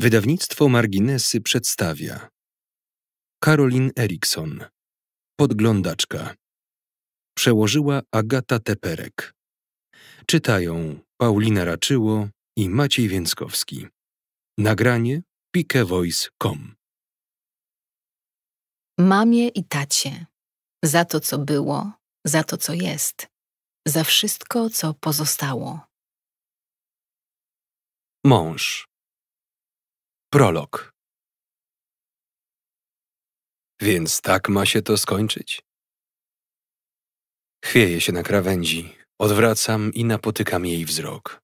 Wydawnictwo Marginesy przedstawia Karolin Erikson Podglądaczka Przełożyła Agata Teperek Czytają Paulina Raczyło i Maciej Więckowski Nagranie pikevoice.com Mamie i tacie Za to, co było, za to, co jest Za wszystko, co pozostało Mąż Prolog. Więc tak ma się to skończyć? Chwieję się na krawędzi, odwracam i napotykam jej wzrok.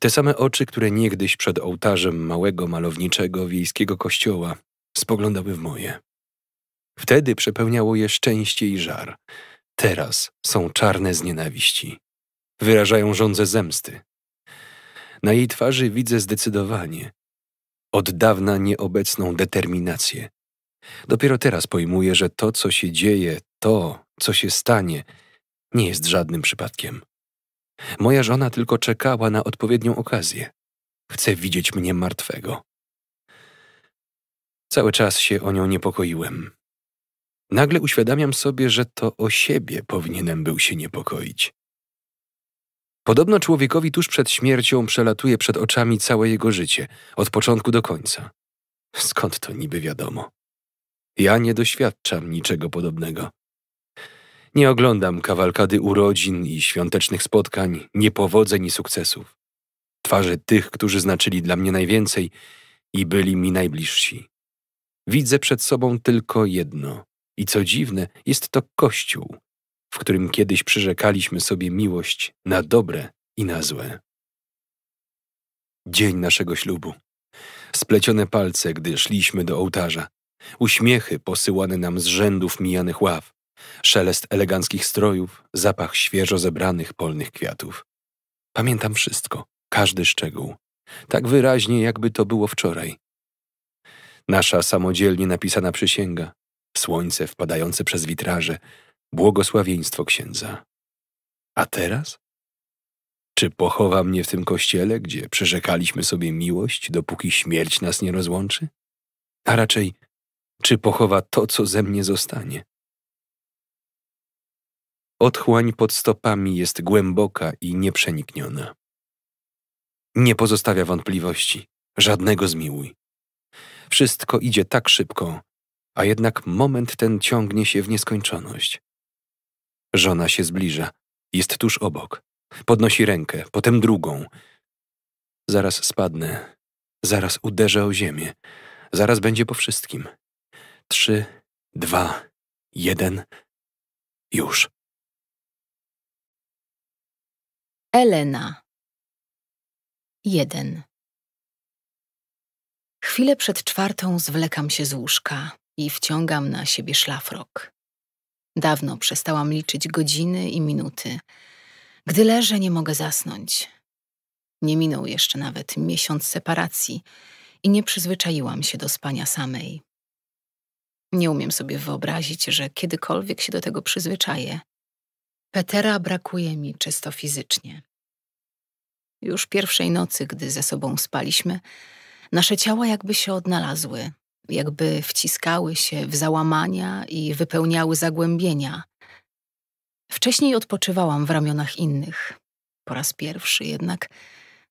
Te same oczy, które niegdyś przed ołtarzem małego, malowniczego, wiejskiego kościoła spoglądały w moje. Wtedy przepełniało je szczęście i żar. Teraz są czarne z nienawiści. Wyrażają żądzę zemsty. Na jej twarzy widzę zdecydowanie, od dawna nieobecną determinację. Dopiero teraz pojmuje, że to, co się dzieje, to, co się stanie, nie jest żadnym przypadkiem. Moja żona tylko czekała na odpowiednią okazję. Chce widzieć mnie martwego. Cały czas się o nią niepokoiłem. Nagle uświadamiam sobie, że to o siebie powinienem był się niepokoić. Podobno człowiekowi tuż przed śmiercią przelatuje przed oczami całe jego życie, od początku do końca. Skąd to niby wiadomo? Ja nie doświadczam niczego podobnego. Nie oglądam kawalkady urodzin i świątecznych spotkań, niepowodzeń i sukcesów. Twarzy tych, którzy znaczyli dla mnie najwięcej i byli mi najbliżsi. Widzę przed sobą tylko jedno. I co dziwne, jest to Kościół, w którym kiedyś przyrzekaliśmy sobie miłość na dobre i na złe. Dzień naszego ślubu. Splecione palce, gdy szliśmy do ołtarza. Uśmiechy posyłane nam z rzędów mijanych ław. Szelest eleganckich strojów, zapach świeżo zebranych polnych kwiatów. Pamiętam wszystko, każdy szczegół. Tak wyraźnie, jakby to było wczoraj. Nasza samodzielnie napisana przysięga, słońce wpadające przez witraże, błogosławieństwo księdza. A teraz? Czy pochowa mnie w tym kościele, gdzie przyrzekaliśmy sobie miłość, dopóki śmierć nas nie rozłączy? A raczej, czy pochowa to, co ze mnie zostanie? Otchłań pod stopami jest głęboka i nieprzenikniona. Nie pozostawia wątpliwości, żadnego zmiłuj. Wszystko idzie tak szybko, a jednak moment ten ciągnie się w nieskończoność. Żona się zbliża. Jest tuż obok. Podnosi rękę, potem drugą. Zaraz spadnę. Zaraz uderzę o ziemię. Zaraz będzie po wszystkim. Trzy, dwa, jeden. Już. Elena. Jeden. Chwilę przed czwartą zwlekam się z łóżka i wciągam na siebie szlafrok. Dawno przestałam liczyć godziny i minuty. Gdy leżę, nie mogę zasnąć. Nie minął jeszcze nawet miesiąc separacji i nie przyzwyczaiłam się do spania samej. Nie umiem sobie wyobrazić, że kiedykolwiek się do tego przyzwyczaję. Petera brakuje mi czysto fizycznie. Już pierwszej nocy, gdy ze sobą spaliśmy, nasze ciała jakby się odnalazły, jakby wciskały się w załamania i wypełniały zagłębienia. Wcześniej odpoczywałam w ramionach innych. Po raz pierwszy jednak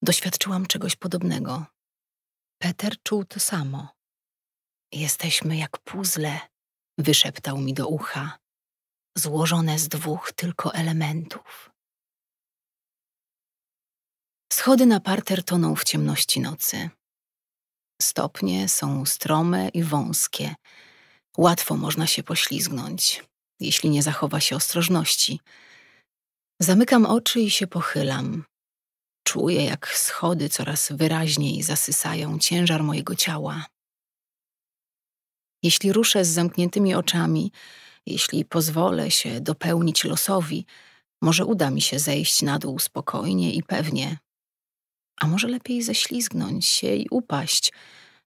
doświadczyłam czegoś podobnego. Peter czuł to samo. Jesteśmy jak puzzle, wyszeptał mi do ucha, złożone z dwóch tylko elementów. Schody na parter toną w ciemności nocy. Stopnie są strome i wąskie. Łatwo można się poślizgnąć, jeśli nie zachowa się ostrożności. Zamykam oczy i się pochylam. Czuję, jak schody coraz wyraźniej zasysają ciężar mojego ciała. Jeśli ruszę z zamkniętymi oczami, jeśli pozwolę się dopełnić losowi, może uda mi się zejść na dół spokojnie i pewnie, a może lepiej ześlizgnąć się i upaść,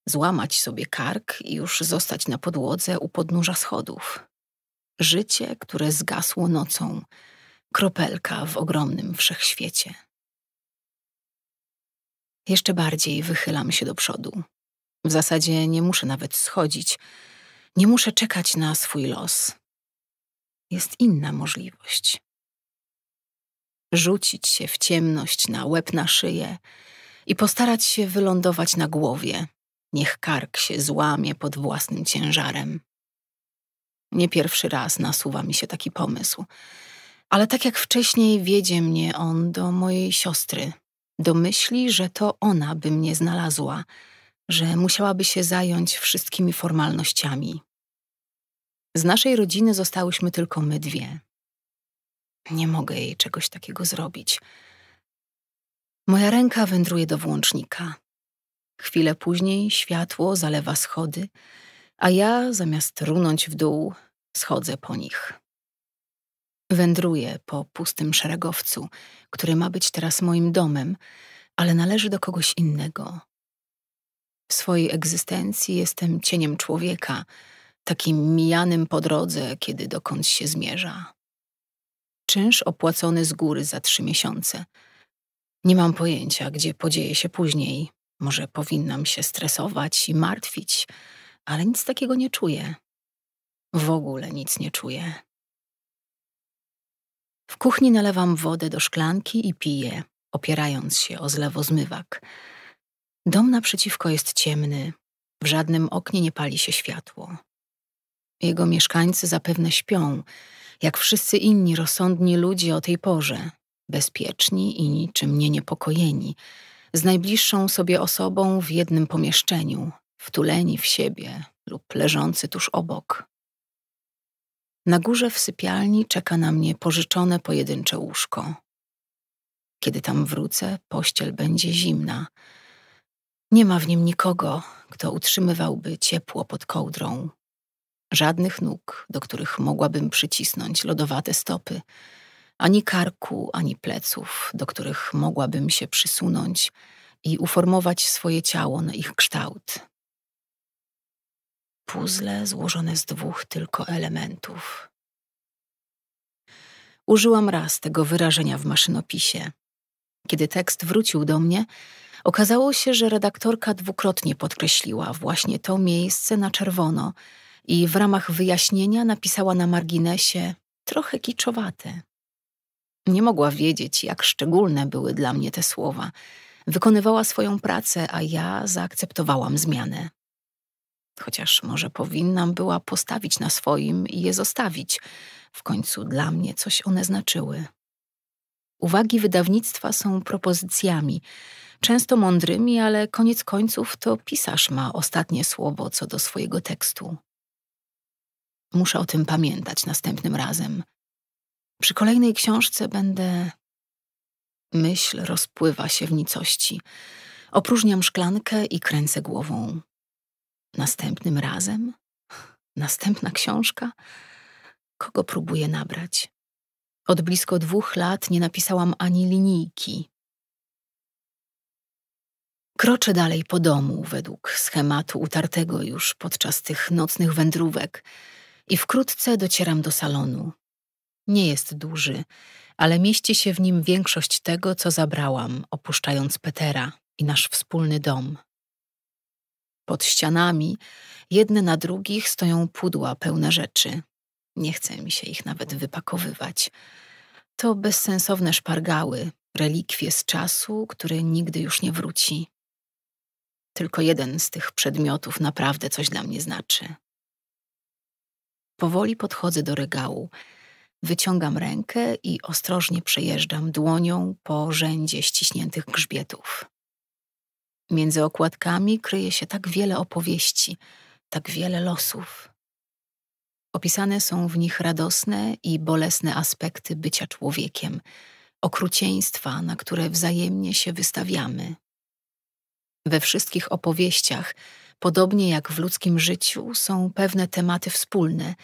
złamać sobie kark i już zostać na podłodze u podnóża schodów. Życie, które zgasło nocą, kropelka w ogromnym wszechświecie. Jeszcze bardziej wychylam się do przodu. W zasadzie nie muszę nawet schodzić, nie muszę czekać na swój los. Jest inna możliwość rzucić się w ciemność na łeb na szyję i postarać się wylądować na głowie. Niech kark się złamie pod własnym ciężarem. Nie pierwszy raz nasuwa mi się taki pomysł, ale tak jak wcześniej wiedzie mnie on do mojej siostry, do myśli, że to ona by mnie znalazła, że musiałaby się zająć wszystkimi formalnościami. Z naszej rodziny zostałyśmy tylko my dwie. Nie mogę jej czegoś takiego zrobić. Moja ręka wędruje do włącznika. Chwilę później światło zalewa schody, a ja zamiast runąć w dół, schodzę po nich. Wędruję po pustym szeregowcu, który ma być teraz moim domem, ale należy do kogoś innego. W swojej egzystencji jestem cieniem człowieka, takim mijanym po drodze, kiedy dokąd się zmierza czynsz opłacony z góry za trzy miesiące. Nie mam pojęcia, gdzie podzieje się później. Może powinnam się stresować i martwić, ale nic takiego nie czuję. W ogóle nic nie czuję. W kuchni nalewam wodę do szklanki i piję, opierając się o zlewo zmywak. Dom naprzeciwko jest ciemny, w żadnym oknie nie pali się światło. Jego mieszkańcy zapewne śpią, jak wszyscy inni rozsądni ludzie o tej porze, bezpieczni i niczym nie niepokojeni, z najbliższą sobie osobą w jednym pomieszczeniu, wtuleni w siebie lub leżący tuż obok. Na górze w sypialni czeka na mnie pożyczone pojedyncze łóżko. Kiedy tam wrócę, pościel będzie zimna. Nie ma w nim nikogo, kto utrzymywałby ciepło pod kołdrą. Żadnych nóg, do których mogłabym przycisnąć lodowate stopy, ani karku, ani pleców, do których mogłabym się przysunąć i uformować swoje ciało na ich kształt. Puzzle złożone z dwóch tylko elementów. Użyłam raz tego wyrażenia w maszynopisie. Kiedy tekst wrócił do mnie, okazało się, że redaktorka dwukrotnie podkreśliła właśnie to miejsce na czerwono i w ramach wyjaśnienia napisała na marginesie trochę kiczowate. Nie mogła wiedzieć, jak szczególne były dla mnie te słowa. Wykonywała swoją pracę, a ja zaakceptowałam zmianę. Chociaż może powinnam była postawić na swoim i je zostawić. W końcu dla mnie coś one znaczyły. Uwagi wydawnictwa są propozycjami, często mądrymi, ale koniec końców to pisarz ma ostatnie słowo co do swojego tekstu. Muszę o tym pamiętać następnym razem. Przy kolejnej książce będę. Myśl rozpływa się w nicości. Opróżniam szklankę i kręcę głową. Następnym razem? Następna książka? Kogo próbuję nabrać? Od blisko dwóch lat nie napisałam ani linijki. Kroczę dalej po domu według schematu utartego już podczas tych nocnych wędrówek i wkrótce docieram do salonu. Nie jest duży, ale mieści się w nim większość tego, co zabrałam, opuszczając Petera i nasz wspólny dom. Pod ścianami, jedne na drugich, stoją pudła pełne rzeczy. Nie chce mi się ich nawet wypakowywać. To bezsensowne szpargały, relikwie z czasu, który nigdy już nie wróci. Tylko jeden z tych przedmiotów naprawdę coś dla mnie znaczy. Powoli podchodzę do regału. Wyciągam rękę i ostrożnie przejeżdżam dłonią po rzędzie ściśniętych grzbietów. Między okładkami kryje się tak wiele opowieści, tak wiele losów. Opisane są w nich radosne i bolesne aspekty bycia człowiekiem, okrucieństwa, na które wzajemnie się wystawiamy. We wszystkich opowieściach Podobnie jak w ludzkim życiu, są pewne tematy wspólne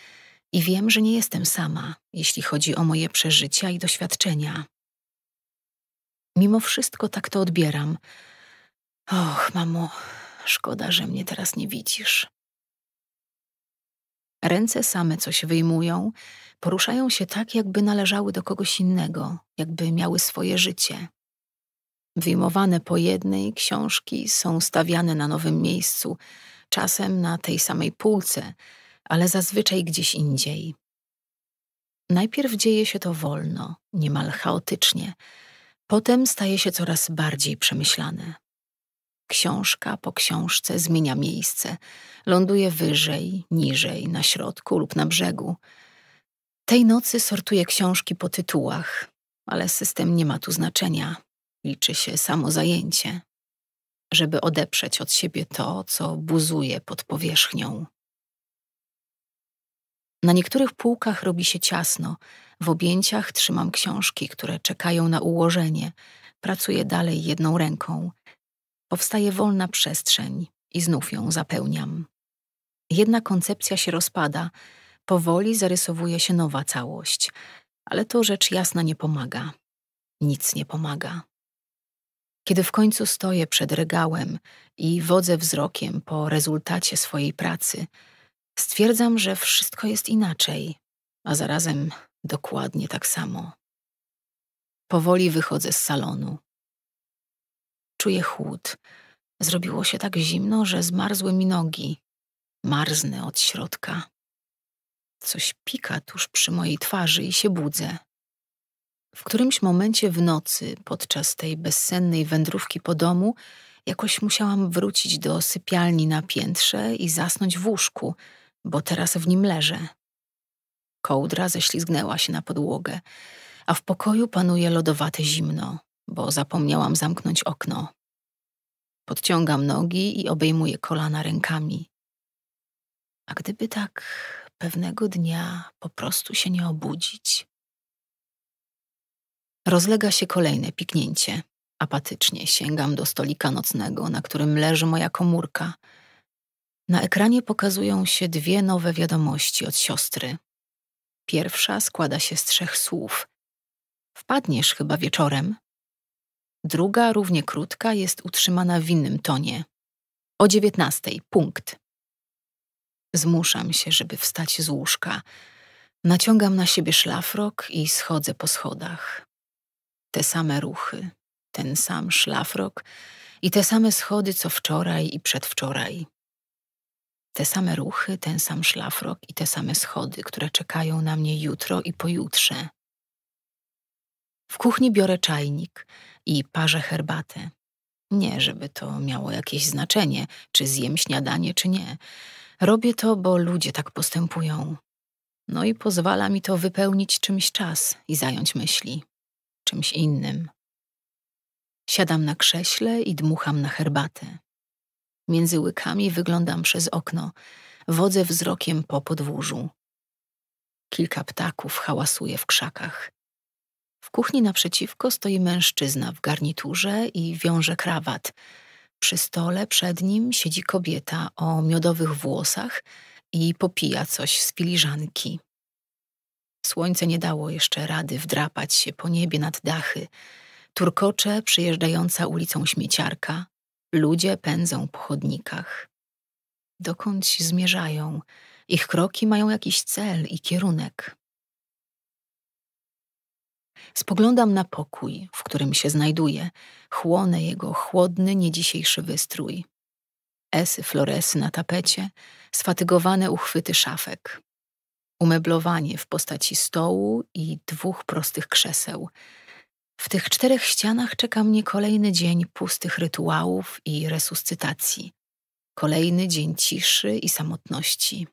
i wiem, że nie jestem sama, jeśli chodzi o moje przeżycia i doświadczenia. Mimo wszystko tak to odbieram. Och, mamo, szkoda, że mnie teraz nie widzisz. Ręce same coś wyjmują, poruszają się tak, jakby należały do kogoś innego, jakby miały swoje życie. Wyjmowane po jednej książki są stawiane na nowym miejscu, czasem na tej samej półce, ale zazwyczaj gdzieś indziej. Najpierw dzieje się to wolno, niemal chaotycznie, potem staje się coraz bardziej przemyślane. Książka po książce zmienia miejsce, ląduje wyżej, niżej, na środku lub na brzegu. Tej nocy sortuję książki po tytułach, ale system nie ma tu znaczenia liczy się samo zajęcie, żeby odeprzeć od siebie to, co buzuje pod powierzchnią. Na niektórych półkach robi się ciasno, w objęciach trzymam książki, które czekają na ułożenie, pracuję dalej jedną ręką. Powstaje wolna przestrzeń i znów ją zapełniam. Jedna koncepcja się rozpada, powoli zarysowuje się nowa całość, ale to rzecz jasna nie pomaga. Nic nie pomaga. Kiedy w końcu stoję przed regałem i wodzę wzrokiem po rezultacie swojej pracy, stwierdzam, że wszystko jest inaczej, a zarazem dokładnie tak samo. Powoli wychodzę z salonu. Czuję chłód. Zrobiło się tak zimno, że zmarzły mi nogi. Marznę od środka. Coś pika tuż przy mojej twarzy i się budzę. W którymś momencie w nocy, podczas tej bezsennej wędrówki po domu, jakoś musiałam wrócić do sypialni na piętrze i zasnąć w łóżku, bo teraz w nim leżę. Kołdra ześlizgnęła się na podłogę, a w pokoju panuje lodowate zimno, bo zapomniałam zamknąć okno. Podciągam nogi i obejmuję kolana rękami. A gdyby tak pewnego dnia po prostu się nie obudzić? Rozlega się kolejne piknięcie. Apatycznie sięgam do stolika nocnego, na którym leży moja komórka. Na ekranie pokazują się dwie nowe wiadomości od siostry. Pierwsza składa się z trzech słów. Wpadniesz chyba wieczorem. Druga, równie krótka, jest utrzymana w innym tonie. O dziewiętnastej, punkt. Zmuszam się, żeby wstać z łóżka. Naciągam na siebie szlafrok i schodzę po schodach te same ruchy, ten sam szlafrok i te same schody co wczoraj i przedwczoraj. Te same ruchy, ten sam szlafrok i te same schody, które czekają na mnie jutro i pojutrze. W kuchni biorę czajnik i parzę herbatę. Nie, żeby to miało jakieś znaczenie, czy zjem śniadanie, czy nie. Robię to, bo ludzie tak postępują. No i pozwala mi to wypełnić czymś czas i zająć myśli czymś innym. Siadam na krześle i dmucham na herbatę. Między łykami wyglądam przez okno, wodzę wzrokiem po podwórzu. Kilka ptaków hałasuje w krzakach. W kuchni naprzeciwko stoi mężczyzna w garniturze i wiąże krawat. Przy stole przed nim siedzi kobieta o miodowych włosach i popija coś z filiżanki. Słońce nie dało jeszcze rady wdrapać się po niebie nad dachy. Turkocze przyjeżdżająca ulicą śmieciarka, ludzie pędzą po chodnikach. Dokądś zmierzają, ich kroki mają jakiś cel i kierunek. Spoglądam na pokój, w którym się znajduję, chłonę jego chłodny, niedzisiejszy wystrój. Esy floresy na tapecie, sfatygowane uchwyty szafek umeblowanie w postaci stołu i dwóch prostych krzeseł. W tych czterech ścianach czeka mnie kolejny dzień pustych rytuałów i resuscytacji, kolejny dzień ciszy i samotności.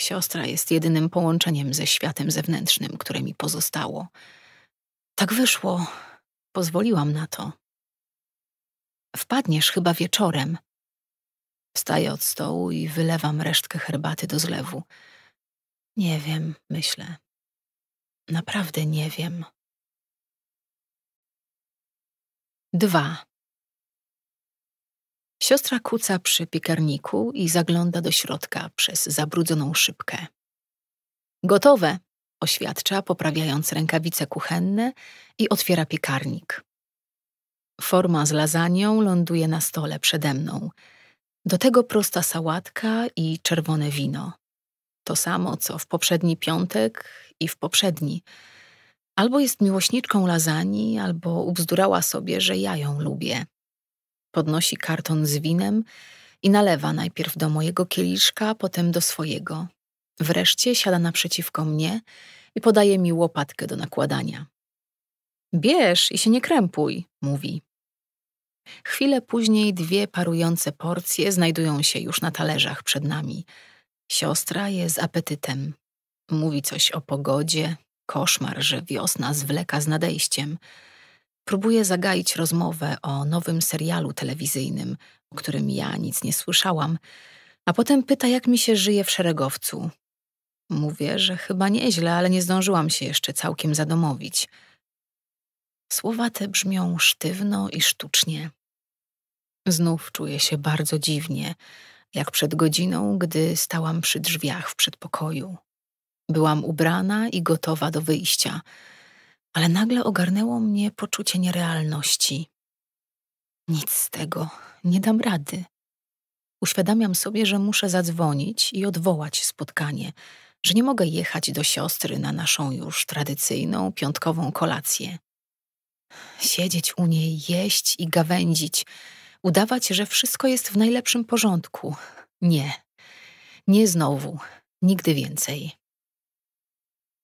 Siostra jest jedynym połączeniem ze światem zewnętrznym, które mi pozostało. Tak wyszło, pozwoliłam na to. Wpadniesz chyba wieczorem. Wstaję od stołu i wylewam resztkę herbaty do zlewu. Nie wiem, myślę. Naprawdę nie wiem. Dwa. Siostra kuca przy piekarniku i zagląda do środka przez zabrudzoną szybkę. Gotowe, oświadcza, poprawiając rękawice kuchenne i otwiera piekarnik. Forma z lasanią ląduje na stole przede mną. Do tego prosta sałatka i czerwone wino to samo, co w poprzedni piątek i w poprzedni. Albo jest miłośniczką lasagne, albo ubzdurała sobie, że ja ją lubię. Podnosi karton z winem i nalewa najpierw do mojego kieliszka, potem do swojego. Wreszcie siada naprzeciwko mnie i podaje mi łopatkę do nakładania. Bierz i się nie krępuj, mówi. Chwilę później dwie parujące porcje znajdują się już na talerzach przed nami – Siostra je z apetytem. Mówi coś o pogodzie, koszmar, że wiosna zwleka z nadejściem. Próbuje zagaić rozmowę o nowym serialu telewizyjnym, o którym ja nic nie słyszałam, a potem pyta, jak mi się żyje w szeregowcu. Mówię, że chyba nieźle, ale nie zdążyłam się jeszcze całkiem zadomowić. Słowa te brzmią sztywno i sztucznie. Znów czuję się bardzo dziwnie, jak przed godziną, gdy stałam przy drzwiach w przedpokoju. Byłam ubrana i gotowa do wyjścia, ale nagle ogarnęło mnie poczucie nierealności. Nic z tego, nie dam rady. Uświadamiam sobie, że muszę zadzwonić i odwołać spotkanie, że nie mogę jechać do siostry na naszą już tradycyjną piątkową kolację. Siedzieć u niej, jeść i gawędzić Udawać, że wszystko jest w najlepszym porządku. Nie. Nie znowu. Nigdy więcej.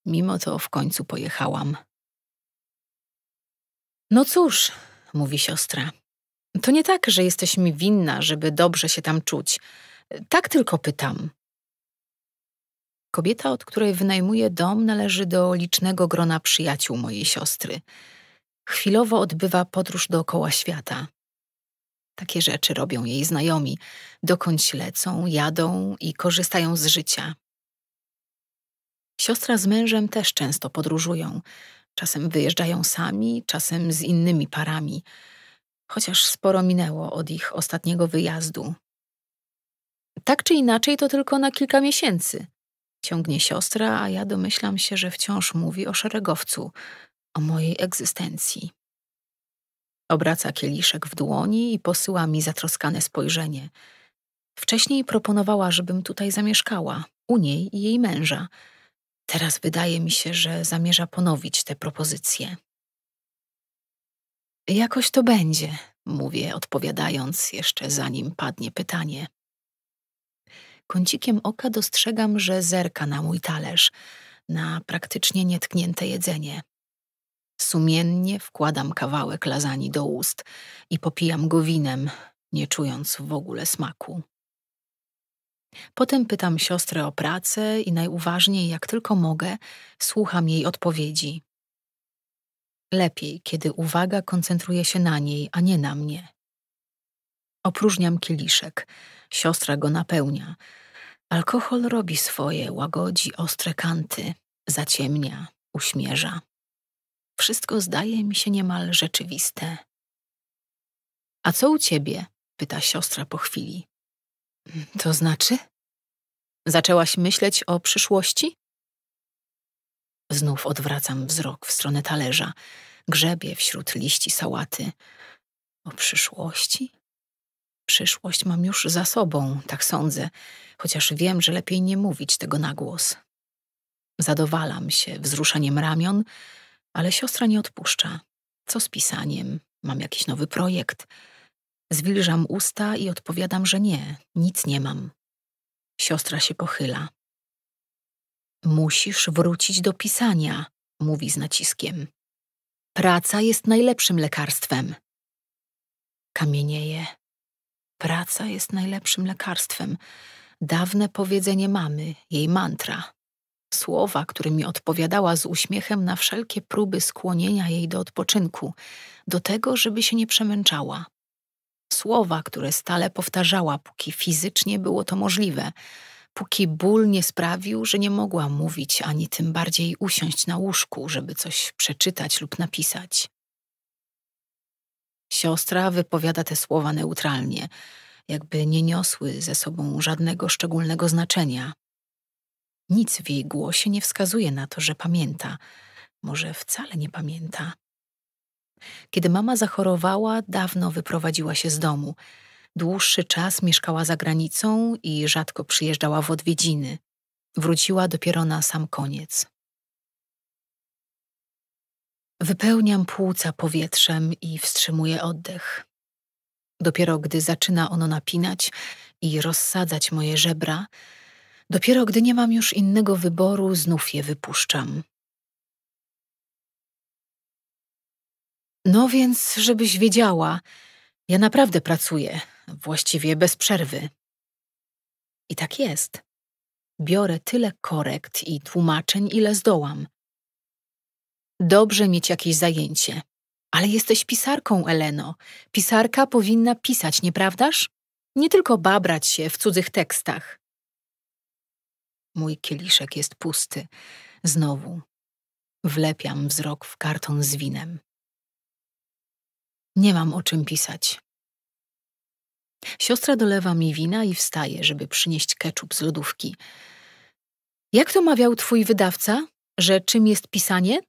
Mimo to w końcu pojechałam. No cóż, mówi siostra. To nie tak, że jesteś mi winna, żeby dobrze się tam czuć. Tak tylko pytam. Kobieta, od której wynajmuję dom, należy do licznego grona przyjaciół mojej siostry. Chwilowo odbywa podróż dookoła świata. Takie rzeczy robią jej znajomi, dokądś lecą, jadą i korzystają z życia. Siostra z mężem też często podróżują. Czasem wyjeżdżają sami, czasem z innymi parami, chociaż sporo minęło od ich ostatniego wyjazdu. Tak czy inaczej, to tylko na kilka miesięcy. Ciągnie siostra, a ja domyślam się, że wciąż mówi o szeregowcu, o mojej egzystencji. Obraca kieliszek w dłoni i posyła mi zatroskane spojrzenie. Wcześniej proponowała, żebym tutaj zamieszkała, u niej i jej męża. Teraz wydaje mi się, że zamierza ponowić tę propozycję. Jakoś to będzie, mówię, odpowiadając jeszcze zanim padnie pytanie. Kącikiem oka dostrzegam, że zerka na mój talerz, na praktycznie nietknięte jedzenie. Sumiennie wkładam kawałek lazani do ust i popijam go winem, nie czując w ogóle smaku. Potem pytam siostrę o pracę i najuważniej, jak tylko mogę, słucham jej odpowiedzi. Lepiej, kiedy uwaga koncentruje się na niej, a nie na mnie. Opróżniam kieliszek, siostra go napełnia. Alkohol robi swoje, łagodzi ostre kanty, zaciemnia, uśmierza. Wszystko zdaje mi się niemal rzeczywiste. A co u ciebie? pyta siostra po chwili. To znaczy? Zaczęłaś myśleć o przyszłości? Znów odwracam wzrok w stronę talerza, grzebie wśród liści sałaty. O przyszłości? Przyszłość mam już za sobą, tak sądzę, chociaż wiem, że lepiej nie mówić tego na głos. Zadowalam się wzruszeniem ramion, ale siostra nie odpuszcza. Co z pisaniem? Mam jakiś nowy projekt. Zwilżam usta i odpowiadam, że nie, nic nie mam. Siostra się pochyla. Musisz wrócić do pisania, mówi z naciskiem. Praca jest najlepszym lekarstwem. Kamienieje. Praca jest najlepszym lekarstwem. Dawne powiedzenie mamy, jej mantra. Słowa, którymi odpowiadała z uśmiechem na wszelkie próby skłonienia jej do odpoczynku, do tego, żeby się nie przemęczała. Słowa, które stale powtarzała, póki fizycznie było to możliwe, póki ból nie sprawił, że nie mogła mówić ani tym bardziej usiąść na łóżku, żeby coś przeczytać lub napisać. Siostra wypowiada te słowa neutralnie, jakby nie niosły ze sobą żadnego szczególnego znaczenia. Nic w jej głosie nie wskazuje na to, że pamięta. Może wcale nie pamięta. Kiedy mama zachorowała, dawno wyprowadziła się z domu. Dłuższy czas mieszkała za granicą i rzadko przyjeżdżała w odwiedziny. Wróciła dopiero na sam koniec. Wypełniam płuca powietrzem i wstrzymuję oddech. Dopiero gdy zaczyna ono napinać i rozsadzać moje żebra, Dopiero gdy nie mam już innego wyboru, znów je wypuszczam. No więc, żebyś wiedziała, ja naprawdę pracuję, właściwie bez przerwy. I tak jest. Biorę tyle korekt i tłumaczeń, ile zdołam. Dobrze mieć jakieś zajęcie. Ale jesteś pisarką, Eleno. Pisarka powinna pisać, nieprawdaż? Nie tylko babrać się w cudzych tekstach. Mój kieliszek jest pusty. Znowu wlepiam wzrok w karton z winem. Nie mam o czym pisać. Siostra dolewa mi wina i wstaje, żeby przynieść keczup z lodówki. Jak to mawiał twój wydawca, że czym jest pisanie?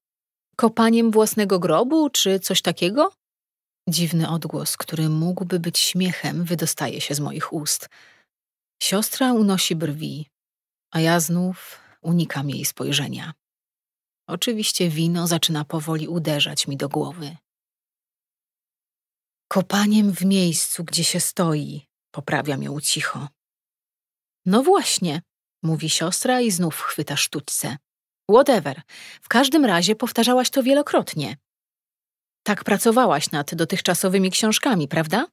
Kopaniem własnego grobu czy coś takiego? Dziwny odgłos, który mógłby być śmiechem, wydostaje się z moich ust. Siostra unosi brwi, a ja znów unikam jej spojrzenia. Oczywiście wino zaczyna powoli uderzać mi do głowy. Kopaniem w miejscu, gdzie się stoi, poprawiam ją cicho. No właśnie, mówi siostra i znów chwyta sztućce. Whatever, w każdym razie powtarzałaś to wielokrotnie. Tak pracowałaś nad dotychczasowymi książkami, prawda?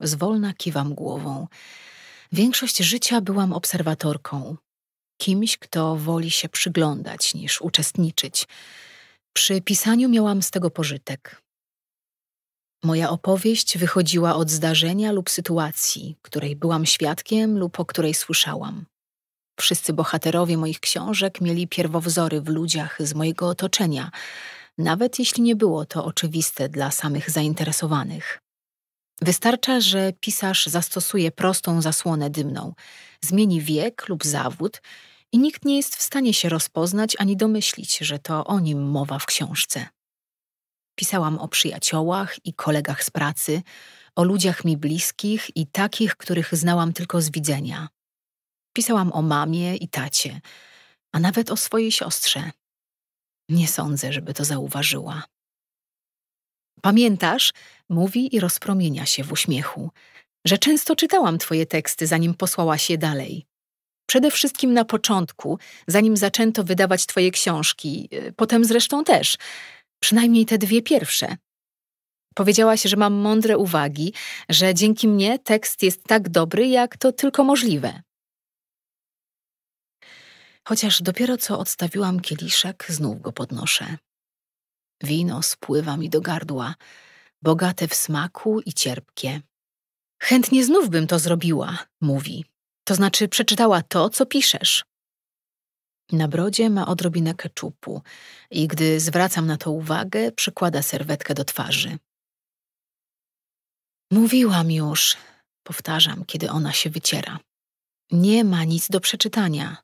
Zwolna kiwam głową. Większość życia byłam obserwatorką, kimś, kto woli się przyglądać niż uczestniczyć. Przy pisaniu miałam z tego pożytek. Moja opowieść wychodziła od zdarzenia lub sytuacji, której byłam świadkiem lub o której słyszałam. Wszyscy bohaterowie moich książek mieli pierwowzory w ludziach z mojego otoczenia, nawet jeśli nie było to oczywiste dla samych zainteresowanych. Wystarcza, że pisarz zastosuje prostą zasłonę dymną, zmieni wiek lub zawód i nikt nie jest w stanie się rozpoznać ani domyślić, że to o nim mowa w książce. Pisałam o przyjaciołach i kolegach z pracy, o ludziach mi bliskich i takich, których znałam tylko z widzenia. Pisałam o mamie i tacie, a nawet o swojej siostrze. Nie sądzę, żeby to zauważyła. Pamiętasz? Mówi i rozpromienia się w uśmiechu, że często czytałam twoje teksty, zanim posłałaś je dalej. Przede wszystkim na początku, zanim zaczęto wydawać twoje książki, y, potem zresztą też, przynajmniej te dwie pierwsze. Powiedziałaś, że mam mądre uwagi, że dzięki mnie tekst jest tak dobry, jak to tylko możliwe. Chociaż dopiero co odstawiłam kieliszek, znów go podnoszę. Wino spływa mi do gardła, bogate w smaku i cierpkie. Chętnie znów bym to zrobiła, mówi. To znaczy przeczytała to, co piszesz. Na brodzie ma odrobinę keczupu i gdy zwracam na to uwagę, przykłada serwetkę do twarzy. Mówiłam już, powtarzam, kiedy ona się wyciera. Nie ma nic do przeczytania.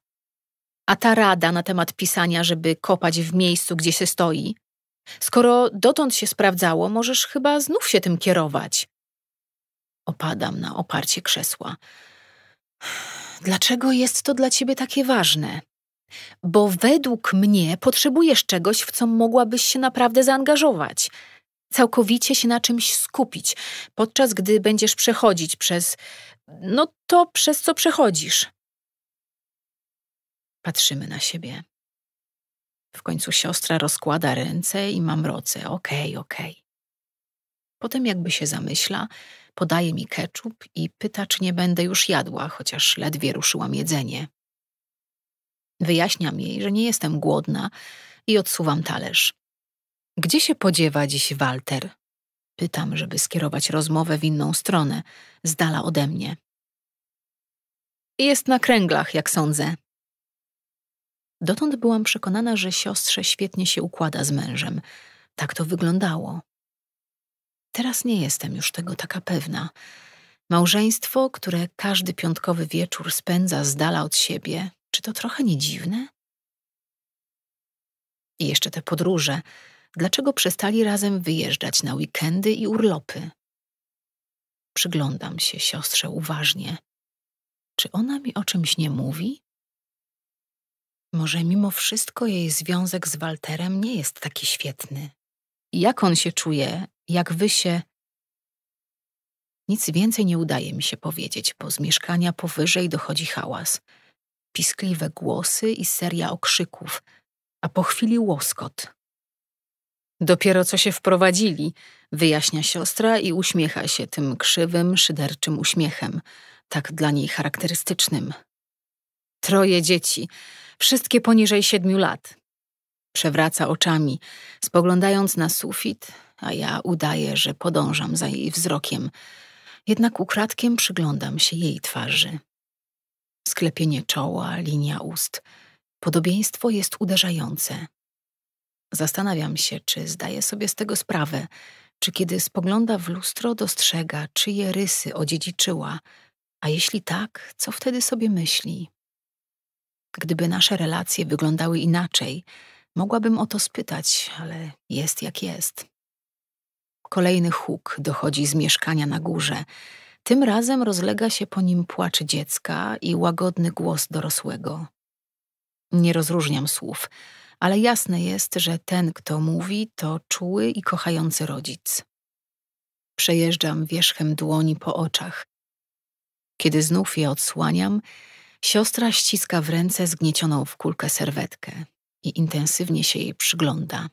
A ta rada na temat pisania, żeby kopać w miejscu, gdzie się stoi, Skoro dotąd się sprawdzało, możesz chyba znów się tym kierować. Opadam na oparcie krzesła. Dlaczego jest to dla ciebie takie ważne? Bo według mnie potrzebujesz czegoś, w co mogłabyś się naprawdę zaangażować. Całkowicie się na czymś skupić, podczas gdy będziesz przechodzić przez. no to przez co przechodzisz. Patrzymy na siebie. W końcu siostra rozkłada ręce i mam roce. Okej, okay, okej. Okay. Potem jakby się zamyśla, podaje mi keczup i pyta, czy nie będę już jadła, chociaż ledwie ruszyłam jedzenie. Wyjaśniam jej, że nie jestem głodna i odsuwam talerz. Gdzie się podziewa dziś Walter? Pytam, żeby skierować rozmowę w inną stronę, z dala ode mnie. Jest na kręglach, jak sądzę, Dotąd byłam przekonana, że siostrze świetnie się układa z mężem. Tak to wyglądało. Teraz nie jestem już tego taka pewna. Małżeństwo, które każdy piątkowy wieczór spędza z dala od siebie, czy to trochę nie dziwne? I jeszcze te podróże. Dlaczego przestali razem wyjeżdżać na weekendy i urlopy? Przyglądam się siostrze uważnie. Czy ona mi o czymś nie mówi? Może mimo wszystko jej związek z Walterem nie jest taki świetny. Jak on się czuje, jak wy się. Nic więcej nie udaje mi się powiedzieć, bo z mieszkania powyżej dochodzi hałas. Piskliwe głosy i seria okrzyków, a po chwili łoskot. Dopiero co się wprowadzili, wyjaśnia siostra i uśmiecha się tym krzywym, szyderczym uśmiechem, tak dla niej charakterystycznym. Troje dzieci, wszystkie poniżej siedmiu lat. Przewraca oczami, spoglądając na sufit, a ja udaję, że podążam za jej wzrokiem. Jednak ukradkiem przyglądam się jej twarzy. Sklepienie czoła, linia ust. Podobieństwo jest uderzające. Zastanawiam się, czy zdaje sobie z tego sprawę, czy kiedy spogląda w lustro, dostrzega, czyje rysy odziedziczyła, a jeśli tak, co wtedy sobie myśli. Gdyby nasze relacje wyglądały inaczej, mogłabym o to spytać, ale jest jak jest. Kolejny huk dochodzi z mieszkania na górze. Tym razem rozlega się po nim płacz dziecka i łagodny głos dorosłego. Nie rozróżniam słów, ale jasne jest, że ten, kto mówi, to czuły i kochający rodzic. Przejeżdżam wierzchem dłoni po oczach. Kiedy znów je odsłaniam, Siostra ściska w ręce zgniecioną w kulkę serwetkę i intensywnie się jej przygląda.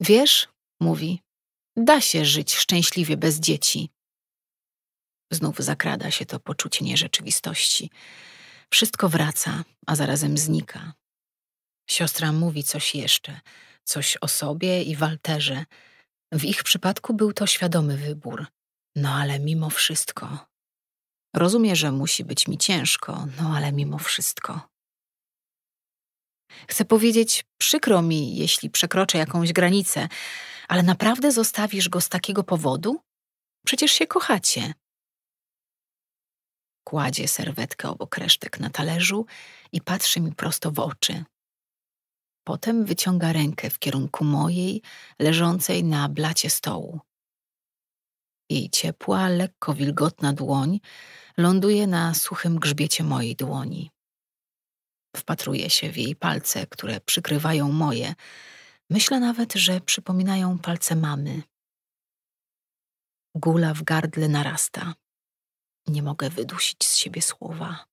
Wiesz, mówi, da się żyć szczęśliwie bez dzieci. Znów zakrada się to poczucie nierzeczywistości. Wszystko wraca, a zarazem znika. Siostra mówi coś jeszcze, coś o sobie i Walterze. W ich przypadku był to świadomy wybór. No ale mimo wszystko Rozumie, że musi być mi ciężko, no ale mimo wszystko. Chcę powiedzieć, przykro mi, jeśli przekroczę jakąś granicę, ale naprawdę zostawisz go z takiego powodu? Przecież się kochacie. Kładzie serwetkę obok resztek na talerzu i patrzy mi prosto w oczy. Potem wyciąga rękę w kierunku mojej, leżącej na blacie stołu. Jej ciepła, lekko wilgotna dłoń ląduje na suchym grzbiecie mojej dłoni. Wpatruję się w jej palce, które przykrywają moje. Myślę nawet, że przypominają palce mamy. Gula w gardle narasta. Nie mogę wydusić z siebie słowa.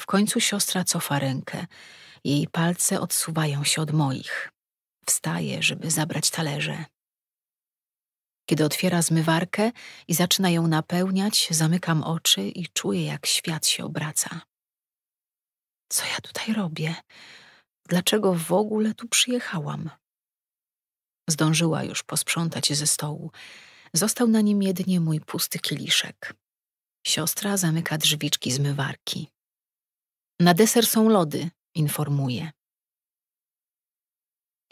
W końcu siostra cofa rękę. Jej palce odsuwają się od moich. Wstaje, żeby zabrać talerze. Kiedy otwiera zmywarkę i zaczyna ją napełniać, zamykam oczy i czuję, jak świat się obraca. Co ja tutaj robię? Dlaczego w ogóle tu przyjechałam? Zdążyła już posprzątać ze stołu. Został na nim jedynie mój pusty kieliszek. Siostra zamyka drzwiczki zmywarki. Na deser są lody, informuje.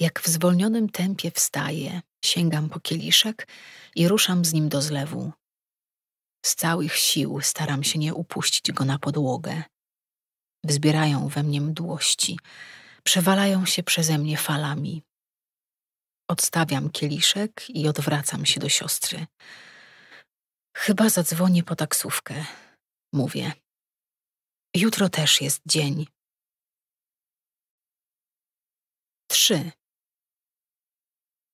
Jak w zwolnionym tempie wstaje, Sięgam po kieliszek i ruszam z nim do zlewu. Z całych sił staram się nie upuścić go na podłogę. Wzbierają we mnie mdłości, przewalają się przeze mnie falami. Odstawiam kieliszek i odwracam się do siostry. Chyba zadzwonię po taksówkę, mówię. Jutro też jest dzień. 3.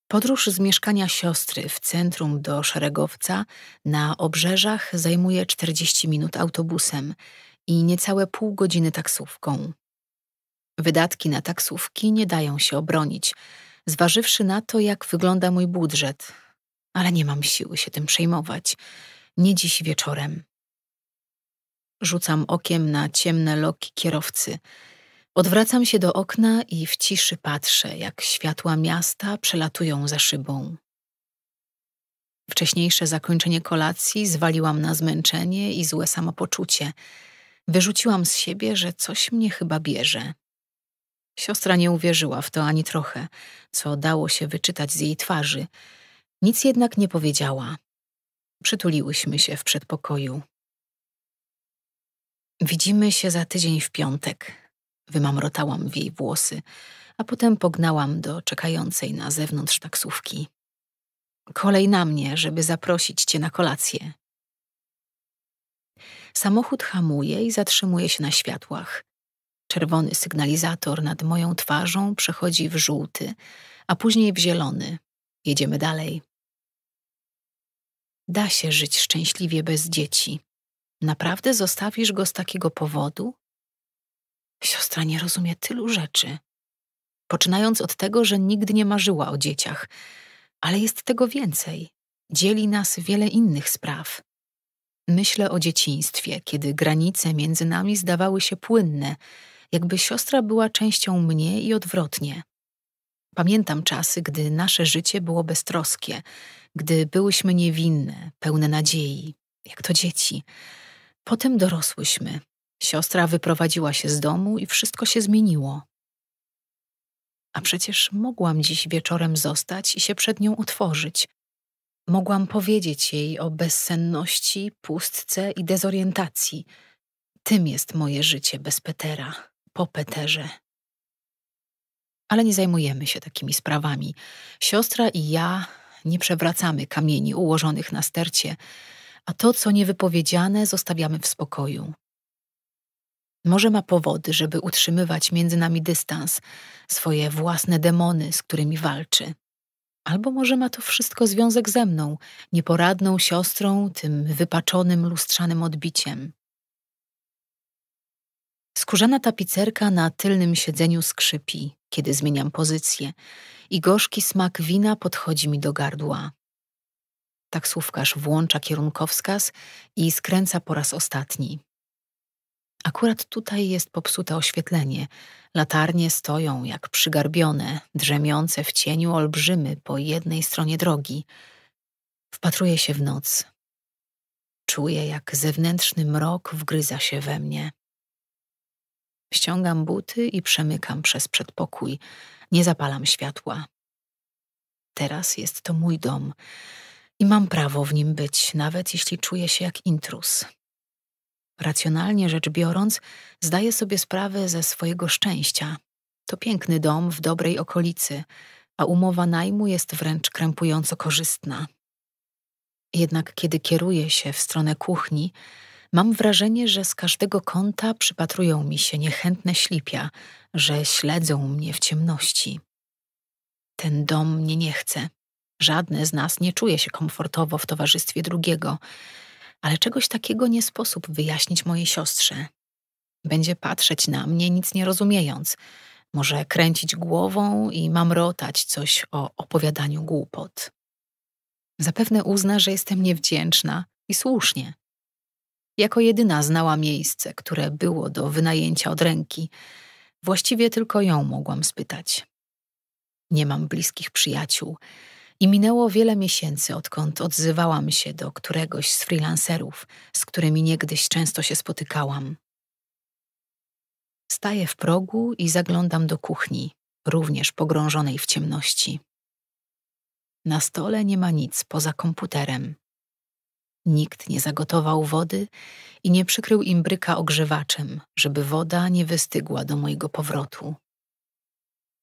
Podróż z mieszkania siostry w centrum do Szeregowca na obrzeżach zajmuje 40 minut autobusem i niecałe pół godziny taksówką. Wydatki na taksówki nie dają się obronić, zważywszy na to, jak wygląda mój budżet, ale nie mam siły się tym przejmować. Nie dziś wieczorem. Rzucam okiem na ciemne loki kierowcy – Odwracam się do okna i w ciszy patrzę, jak światła miasta przelatują za szybą. Wcześniejsze zakończenie kolacji zwaliłam na zmęczenie i złe samopoczucie. Wyrzuciłam z siebie, że coś mnie chyba bierze. Siostra nie uwierzyła w to ani trochę, co dało się wyczytać z jej twarzy. Nic jednak nie powiedziała. Przytuliłyśmy się w przedpokoju. Widzimy się za tydzień w piątek, Wymamrotałam w jej włosy, a potem pognałam do czekającej na zewnątrz taksówki. Kolej na mnie, żeby zaprosić cię na kolację. Samochód hamuje i zatrzymuje się na światłach. Czerwony sygnalizator nad moją twarzą przechodzi w żółty, a później w zielony. Jedziemy dalej. Da się żyć szczęśliwie bez dzieci. Naprawdę zostawisz go z takiego powodu? Siostra nie rozumie tylu rzeczy. Poczynając od tego, że nigdy nie marzyła o dzieciach, ale jest tego więcej. Dzieli nas wiele innych spraw. Myślę o dzieciństwie, kiedy granice między nami zdawały się płynne, jakby siostra była częścią mnie i odwrotnie. Pamiętam czasy, gdy nasze życie było beztroskie, gdy byłyśmy niewinne, pełne nadziei, jak to dzieci. Potem dorosłyśmy, Siostra wyprowadziła się z domu i wszystko się zmieniło. A przecież mogłam dziś wieczorem zostać i się przed nią otworzyć. Mogłam powiedzieć jej o bezsenności, pustce i dezorientacji. Tym jest moje życie bez Petera, po Peterze. Ale nie zajmujemy się takimi sprawami. Siostra i ja nie przewracamy kamieni ułożonych na stercie, a to, co niewypowiedziane, zostawiamy w spokoju. Może ma powody, żeby utrzymywać między nami dystans, swoje własne demony, z którymi walczy. Albo może ma to wszystko związek ze mną, nieporadną siostrą, tym wypaczonym, lustrzanym odbiciem. Skórzana tapicerka na tylnym siedzeniu skrzypi, kiedy zmieniam pozycję, i gorzki smak wina podchodzi mi do gardła. Taksówkarz włącza kierunkowskaz i skręca po raz ostatni. Akurat tutaj jest popsute oświetlenie. Latarnie stoją jak przygarbione, drzemiące w cieniu olbrzymy po jednej stronie drogi. Wpatruję się w noc. Czuję, jak zewnętrzny mrok wgryza się we mnie. Ściągam buty i przemykam przez przedpokój. Nie zapalam światła. Teraz jest to mój dom i mam prawo w nim być, nawet jeśli czuję się jak intrus. Racjonalnie rzecz biorąc, zdaję sobie sprawę ze swojego szczęścia. To piękny dom w dobrej okolicy, a umowa najmu jest wręcz krępująco korzystna. Jednak kiedy kieruję się w stronę kuchni, mam wrażenie, że z każdego kąta przypatrują mi się niechętne ślipia, że śledzą mnie w ciemności. Ten dom mnie nie chce. Żadne z nas nie czuje się komfortowo w towarzystwie drugiego, ale czegoś takiego nie sposób wyjaśnić mojej siostrze. Będzie patrzeć na mnie, nic nie rozumiejąc. Może kręcić głową i mamrotać coś o opowiadaniu głupot. Zapewne uzna, że jestem niewdzięczna i słusznie. Jako jedyna znała miejsce, które było do wynajęcia od ręki. Właściwie tylko ją mogłam spytać. Nie mam bliskich przyjaciół, i minęło wiele miesięcy, odkąd odzywałam się do któregoś z freelancerów, z którymi niegdyś często się spotykałam. Staję w progu i zaglądam do kuchni, również pogrążonej w ciemności. Na stole nie ma nic poza komputerem. Nikt nie zagotował wody i nie przykrył imbryka ogrzewaczem, żeby woda nie wystygła do mojego powrotu.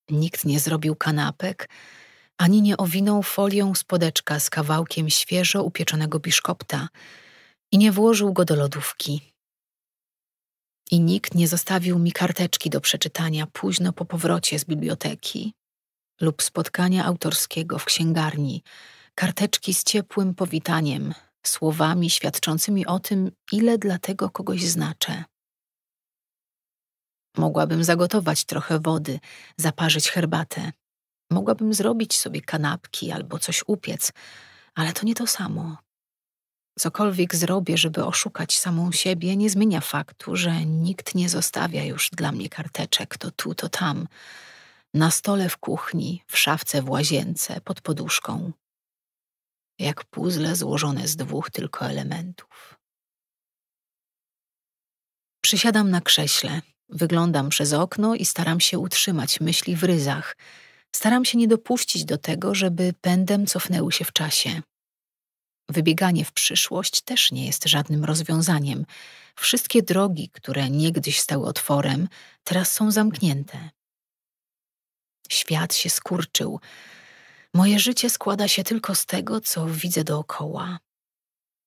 Nikt nie zrobił kanapek, ani nie owinął folią spodeczka z kawałkiem świeżo upieczonego biszkopta i nie włożył go do lodówki. I nikt nie zostawił mi karteczki do przeczytania późno po powrocie z biblioteki lub spotkania autorskiego w księgarni, karteczki z ciepłym powitaniem, słowami świadczącymi o tym, ile dla tego kogoś znaczę. Mogłabym zagotować trochę wody, zaparzyć herbatę. Mogłabym zrobić sobie kanapki albo coś upiec, ale to nie to samo. Cokolwiek zrobię, żeby oszukać samą siebie, nie zmienia faktu, że nikt nie zostawia już dla mnie karteczek to tu, to tam. Na stole w kuchni, w szafce w łazience, pod poduszką. Jak puzzle złożone z dwóch tylko elementów. Przysiadam na krześle, wyglądam przez okno i staram się utrzymać myśli w ryzach – Staram się nie dopuścić do tego, żeby pędem cofnęły się w czasie. Wybieganie w przyszłość też nie jest żadnym rozwiązaniem. Wszystkie drogi, które niegdyś stały otworem, teraz są zamknięte. Świat się skurczył. Moje życie składa się tylko z tego, co widzę dookoła.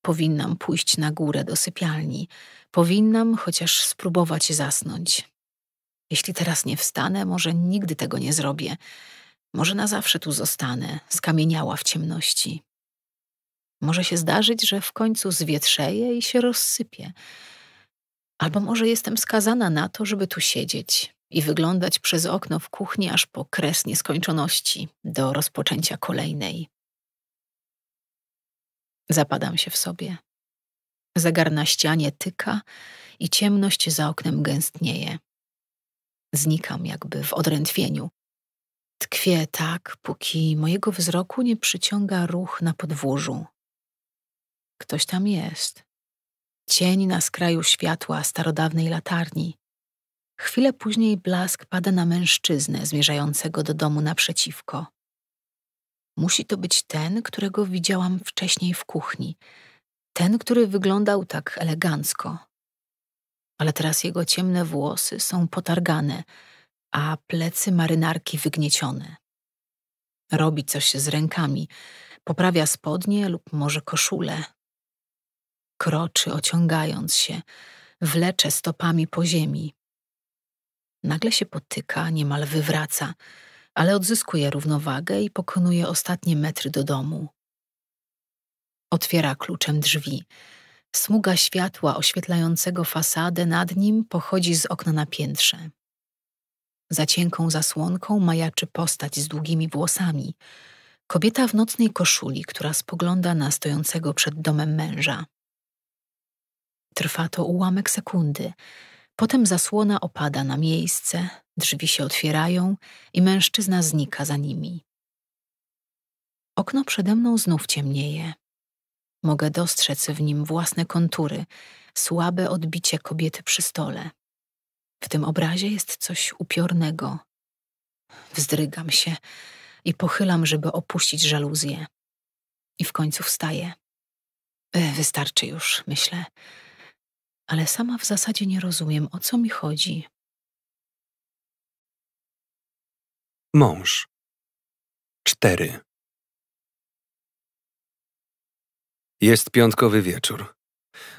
Powinnam pójść na górę do sypialni. Powinnam chociaż spróbować zasnąć. Jeśli teraz nie wstanę, może nigdy tego nie zrobię. Może na zawsze tu zostanę, skamieniała w ciemności. Może się zdarzyć, że w końcu zwietrzeję i się rozsypię. Albo może jestem skazana na to, żeby tu siedzieć i wyglądać przez okno w kuchni aż po kres nieskończoności do rozpoczęcia kolejnej. Zapadam się w sobie. Zegar na ścianie tyka i ciemność za oknem gęstnieje. Znikam jakby w odrętwieniu, Tkwię tak, póki mojego wzroku nie przyciąga ruch na podwórzu. Ktoś tam jest. Cień na skraju światła starodawnej latarni. Chwilę później blask pada na mężczyznę zmierzającego do domu naprzeciwko. Musi to być ten, którego widziałam wcześniej w kuchni. Ten, który wyglądał tak elegancko. Ale teraz jego ciemne włosy są potargane – a plecy marynarki wygniecione. Robi coś z rękami, poprawia spodnie lub może koszulę. Kroczy, ociągając się, wlecze stopami po ziemi. Nagle się potyka, niemal wywraca, ale odzyskuje równowagę i pokonuje ostatnie metry do domu. Otwiera kluczem drzwi. Smuga światła oświetlającego fasadę nad nim pochodzi z okna na piętrze. Za cienką zasłonką majaczy postać z długimi włosami. Kobieta w nocnej koszuli, która spogląda na stojącego przed domem męża. Trwa to ułamek sekundy. Potem zasłona opada na miejsce, drzwi się otwierają i mężczyzna znika za nimi. Okno przede mną znów ciemnieje. Mogę dostrzec w nim własne kontury, słabe odbicie kobiety przy stole. W tym obrazie jest coś upiornego. Wzdrygam się i pochylam, żeby opuścić żaluzję. I w końcu wstaję. E, wystarczy już, myślę. Ale sama w zasadzie nie rozumiem, o co mi chodzi. Mąż. Cztery. Jest piątkowy wieczór.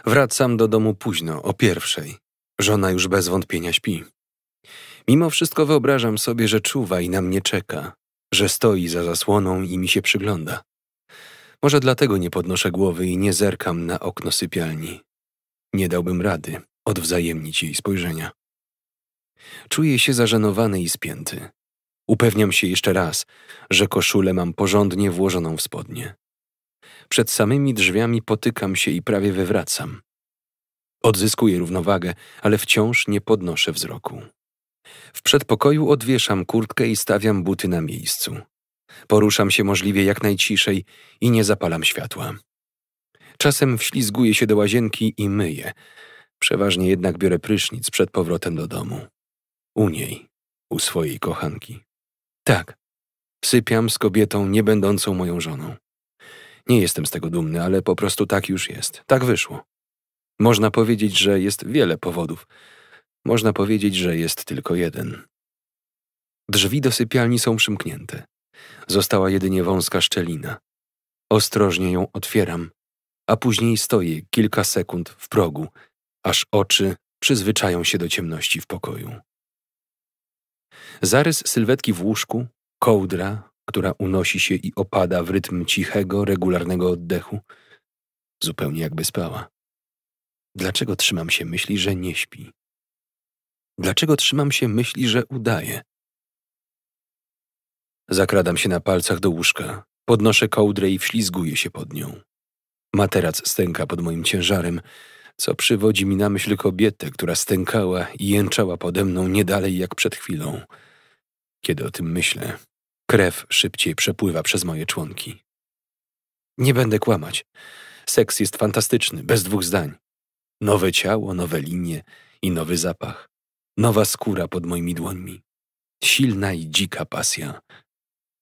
Wracam do domu późno, o pierwszej. Żona już bez wątpienia śpi. Mimo wszystko wyobrażam sobie, że czuwa i na mnie czeka, że stoi za zasłoną i mi się przygląda. Może dlatego nie podnoszę głowy i nie zerkam na okno sypialni. Nie dałbym rady odwzajemnić jej spojrzenia. Czuję się zażenowany i spięty. Upewniam się jeszcze raz, że koszulę mam porządnie włożoną w spodnie. Przed samymi drzwiami potykam się i prawie wywracam. Odzyskuję równowagę, ale wciąż nie podnoszę wzroku. W przedpokoju odwieszam kurtkę i stawiam buty na miejscu. Poruszam się możliwie jak najciszej i nie zapalam światła. Czasem wślizguję się do łazienki i myję. Przeważnie jednak biorę prysznic przed powrotem do domu. U niej, u swojej kochanki. Tak, sypiam z kobietą nie będącą moją żoną. Nie jestem z tego dumny, ale po prostu tak już jest. Tak wyszło. Można powiedzieć, że jest wiele powodów. Można powiedzieć, że jest tylko jeden. Drzwi do sypialni są przymknięte. Została jedynie wąska szczelina. Ostrożnie ją otwieram, a później stoję kilka sekund w progu, aż oczy przyzwyczają się do ciemności w pokoju. Zarys sylwetki w łóżku, kołdra, która unosi się i opada w rytm cichego, regularnego oddechu, zupełnie jakby spała. Dlaczego trzymam się myśli, że nie śpi? Dlaczego trzymam się myśli, że udaje? Zakradam się na palcach do łóżka, podnoszę kołdrę i wślizguję się pod nią. Materac stęka pod moim ciężarem, co przywodzi mi na myśl kobietę, która stękała i jęczała pode mną nie dalej jak przed chwilą. Kiedy o tym myślę, krew szybciej przepływa przez moje członki. Nie będę kłamać. Seks jest fantastyczny, bez dwóch zdań. Nowe ciało, nowe linie i nowy zapach. Nowa skóra pod moimi dłońmi. Silna i dzika pasja.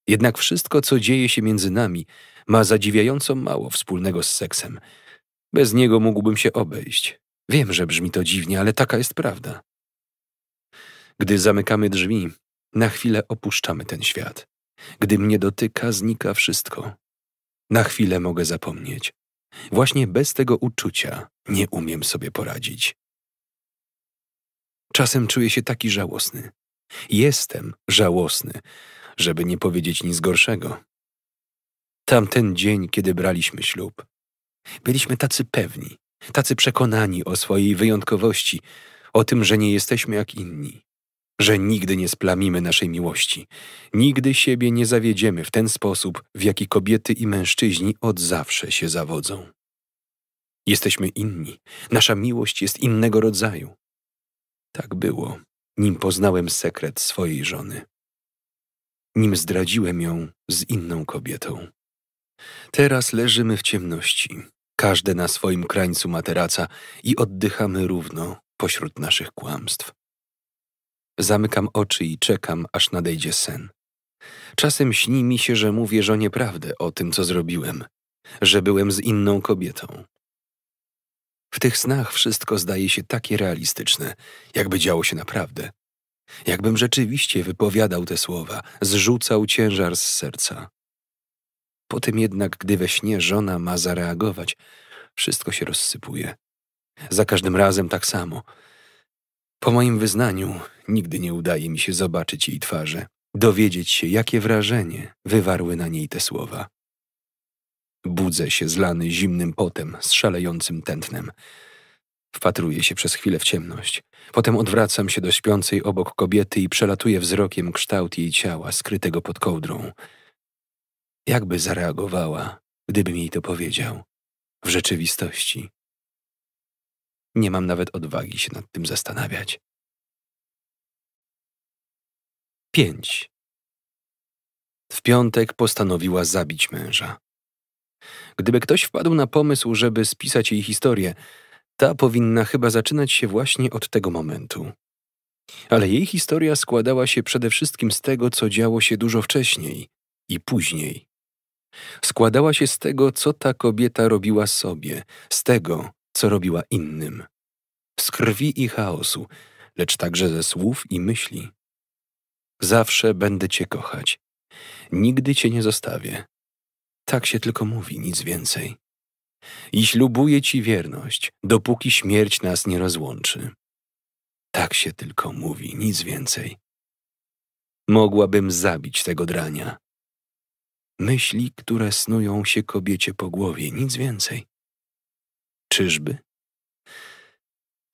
Jednak wszystko, co dzieje się między nami, ma zadziwiająco mało wspólnego z seksem. Bez niego mógłbym się obejść. Wiem, że brzmi to dziwnie, ale taka jest prawda. Gdy zamykamy drzwi, na chwilę opuszczamy ten świat. Gdy mnie dotyka, znika wszystko. Na chwilę mogę zapomnieć. Właśnie bez tego uczucia nie umiem sobie poradzić. Czasem czuję się taki żałosny. Jestem żałosny, żeby nie powiedzieć nic gorszego. Tamten dzień, kiedy braliśmy ślub, byliśmy tacy pewni, tacy przekonani o swojej wyjątkowości, o tym, że nie jesteśmy jak inni że nigdy nie splamimy naszej miłości, nigdy siebie nie zawiedziemy w ten sposób, w jaki kobiety i mężczyźni od zawsze się zawodzą. Jesteśmy inni, nasza miłość jest innego rodzaju. Tak było, nim poznałem sekret swojej żony. Nim zdradziłem ją z inną kobietą. Teraz leżymy w ciemności, każde na swoim krańcu materaca i oddychamy równo pośród naszych kłamstw. Zamykam oczy i czekam, aż nadejdzie sen. Czasem śni mi się, że mówię żonie prawdę o tym, co zrobiłem, że byłem z inną kobietą. W tych snach wszystko zdaje się takie realistyczne, jakby działo się naprawdę. Jakbym rzeczywiście wypowiadał te słowa, zrzucał ciężar z serca. Potem jednak, gdy we śnie żona ma zareagować, wszystko się rozsypuje. Za każdym razem tak samo. Po moim wyznaniu nigdy nie udaje mi się zobaczyć jej twarzy, dowiedzieć się, jakie wrażenie wywarły na niej te słowa. Budzę się zlany zimnym potem z szalejącym tętnem. Wpatruję się przez chwilę w ciemność. Potem odwracam się do śpiącej obok kobiety i przelatuję wzrokiem kształt jej ciała skrytego pod kołdrą. Jakby zareagowała, gdybym jej to powiedział? W rzeczywistości nie mam nawet odwagi się nad tym zastanawiać. 5. W piątek postanowiła zabić męża. Gdyby ktoś wpadł na pomysł, żeby spisać jej historię, ta powinna chyba zaczynać się właśnie od tego momentu. Ale jej historia składała się przede wszystkim z tego, co działo się dużo wcześniej i później. Składała się z tego, co ta kobieta robiła sobie, z tego, co robiła innym. Z krwi i chaosu, lecz także ze słów i myśli. Zawsze będę cię kochać. Nigdy cię nie zostawię. Tak się tylko mówi, nic więcej. I ślubuję ci wierność, dopóki śmierć nas nie rozłączy. Tak się tylko mówi, nic więcej. Mogłabym zabić tego drania. Myśli, które snują się kobiecie po głowie, nic więcej. Czyżby?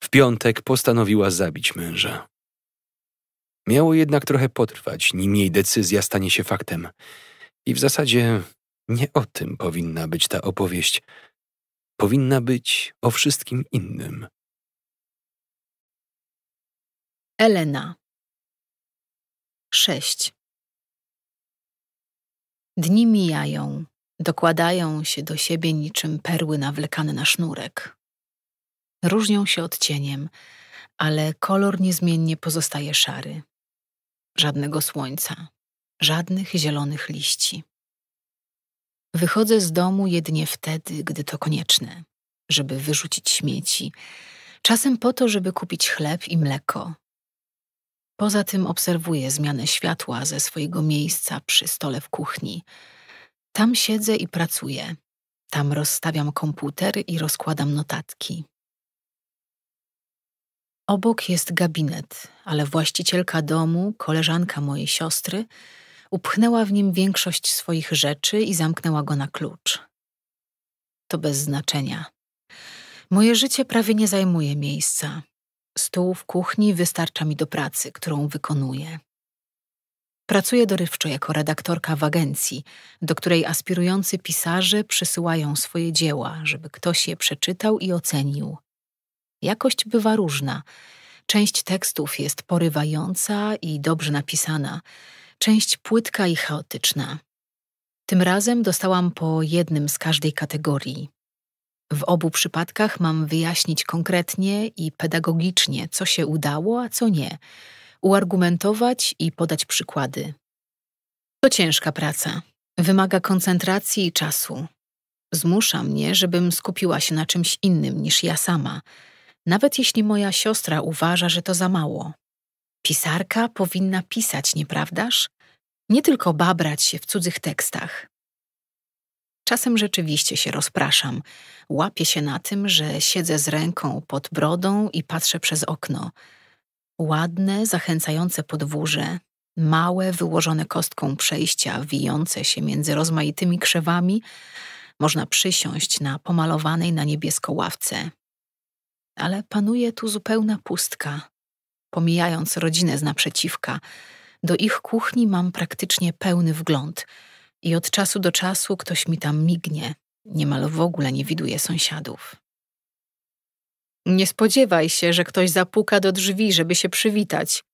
W piątek postanowiła zabić męża. Miało jednak trochę potrwać, nim jej decyzja stanie się faktem. I w zasadzie nie o tym powinna być ta opowieść. Powinna być o wszystkim innym. Elena. 6. Dni mijają dokładają się do siebie niczym perły nawlekane na sznurek. Różnią się odcieniem, ale kolor niezmiennie pozostaje szary. Żadnego słońca, żadnych zielonych liści. Wychodzę z domu jedynie wtedy, gdy to konieczne, żeby wyrzucić śmieci, czasem po to, żeby kupić chleb i mleko. Poza tym obserwuję zmianę światła ze swojego miejsca przy stole w kuchni tam siedzę i pracuję. Tam rozstawiam komputer i rozkładam notatki. Obok jest gabinet, ale właścicielka domu, koleżanka mojej siostry, upchnęła w nim większość swoich rzeczy i zamknęła go na klucz. To bez znaczenia. Moje życie prawie nie zajmuje miejsca. Stół w kuchni wystarcza mi do pracy, którą wykonuję. Pracuje dorywczo jako redaktorka w agencji, do której aspirujący pisarze przysyłają swoje dzieła, żeby ktoś je przeczytał i ocenił. Jakość bywa różna. Część tekstów jest porywająca i dobrze napisana, część płytka i chaotyczna. Tym razem dostałam po jednym z każdej kategorii. W obu przypadkach mam wyjaśnić konkretnie i pedagogicznie, co się udało, a co nie uargumentować i podać przykłady. To ciężka praca. Wymaga koncentracji i czasu. Zmusza mnie, żebym skupiła się na czymś innym niż ja sama, nawet jeśli moja siostra uważa, że to za mało. Pisarka powinna pisać, nieprawdaż? Nie tylko babrać się w cudzych tekstach. Czasem rzeczywiście się rozpraszam. Łapię się na tym, że siedzę z ręką pod brodą i patrzę przez okno. Ładne, zachęcające podwórze, małe, wyłożone kostką przejścia, wijące się między rozmaitymi krzewami, można przysiąść na pomalowanej na niebiesko ławce. Ale panuje tu zupełna pustka. Pomijając rodzinę z naprzeciwka, do ich kuchni mam praktycznie pełny wgląd i od czasu do czasu ktoś mi tam mignie. Niemal w ogóle nie widuję sąsiadów. Nie spodziewaj się, że ktoś zapuka do drzwi, żeby się przywitać,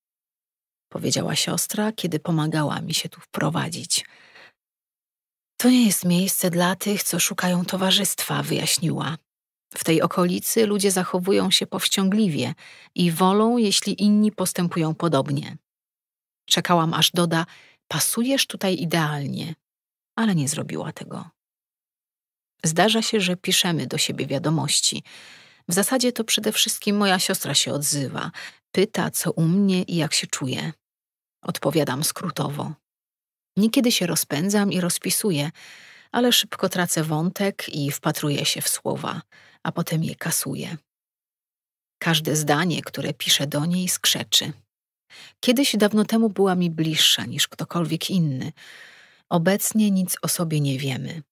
powiedziała siostra, kiedy pomagała mi się tu wprowadzić. To nie jest miejsce dla tych, co szukają towarzystwa, wyjaśniła. W tej okolicy ludzie zachowują się powściągliwie i wolą, jeśli inni postępują podobnie. Czekałam, aż doda: Pasujesz tutaj idealnie, ale nie zrobiła tego. Zdarza się, że piszemy do siebie wiadomości. W zasadzie to przede wszystkim moja siostra się odzywa, pyta, co u mnie i jak się czuję. Odpowiadam skrótowo. Niekiedy się rozpędzam i rozpisuję, ale szybko tracę wątek i wpatruję się w słowa, a potem je kasuję. Każde zdanie, które piszę do niej, skrzeczy. Kiedyś dawno temu była mi bliższa niż ktokolwiek inny. Obecnie nic o sobie nie wiemy.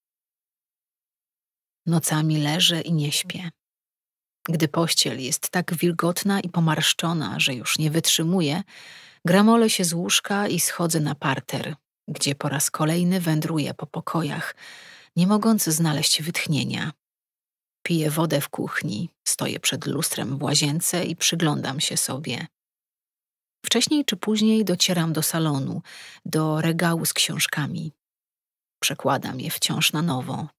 Nocami leżę i nie śpię. Gdy pościel jest tak wilgotna i pomarszczona, że już nie wytrzymuje, gramolę się z łóżka i schodzę na parter, gdzie po raz kolejny wędruję po pokojach, nie mogąc znaleźć wytchnienia. Piję wodę w kuchni, stoję przed lustrem w łazience i przyglądam się sobie. Wcześniej czy później docieram do salonu, do regału z książkami. Przekładam je wciąż na nowo.